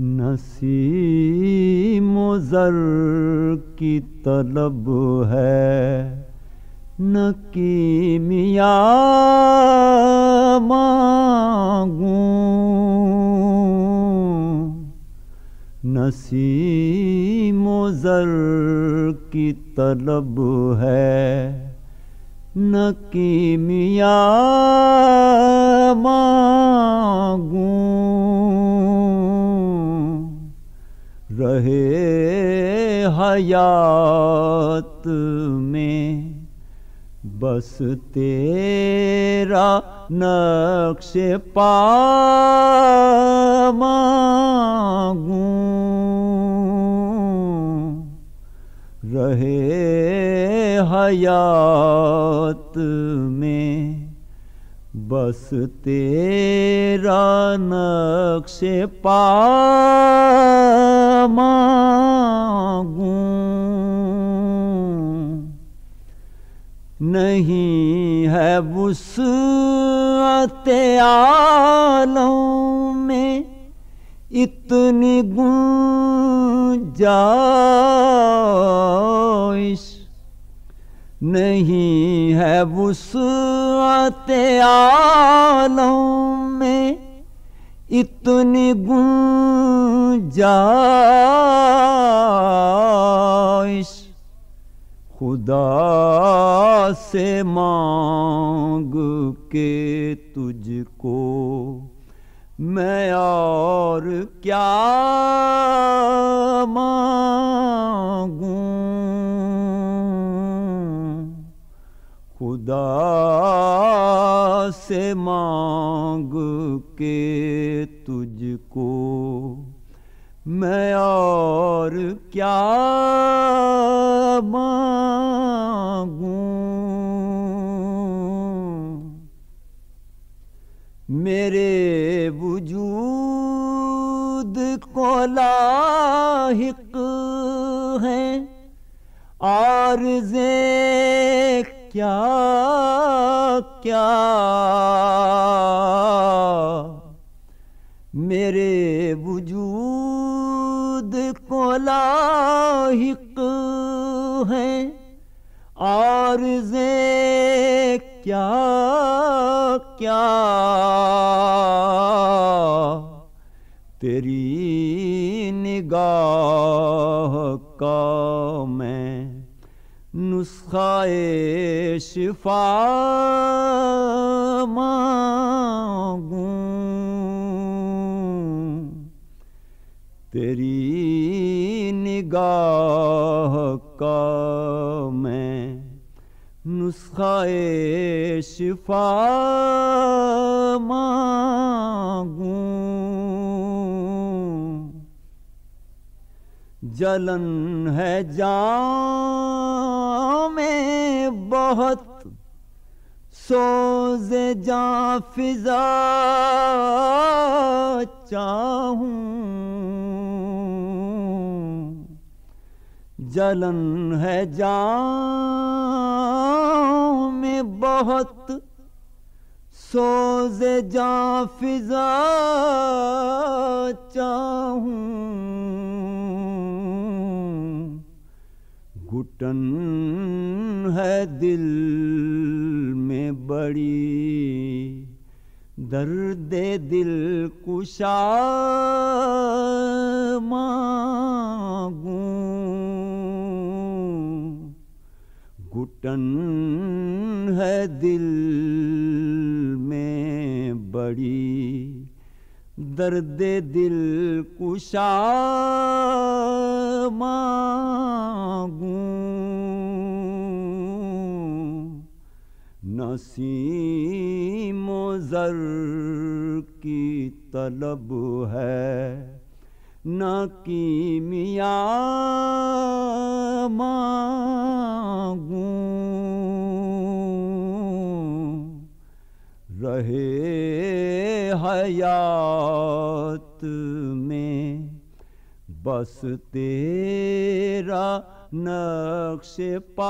नसीम जर की तलब है न कीमिया मांगूं नसीम जर की तलब है न कीमिया मांगूं रहे हयात में बस तेरा नक्श पा रहे हयात में बस तेरा नक्श मांगूं नहीं है बुस आलों में इतनी गुंजाइश नहीं है वसअत आलम में इतनी गुंजाइश खुदा से मांग के तुझको मैं और क्या मां खुदा से मांग के तुझको मैं और क्या मांगूं मेरे वजूद को लाहिक है और जे क्या क्या मेरे वजूद को लाहिक है और जे क्या क्या तेरी निगाह का मैं नुस्खाए शिफा मांगूं तेरी निगाह का मैं नुस्खाए शिफा मांगूं जलन है जान बहुत सोज जा फिजा चाहूं जलन है जा में बहुत सोज जा फिजा चाहूं घुटन है दिल में बड़ी दर्द दिल कुशा मांगूं घुटन है दिल में बड़ी दर्द दिल कुशा मांगूं नसीम जर की तलब है न मिया मांगूं रहे हयात में बस तेरा नक्श पा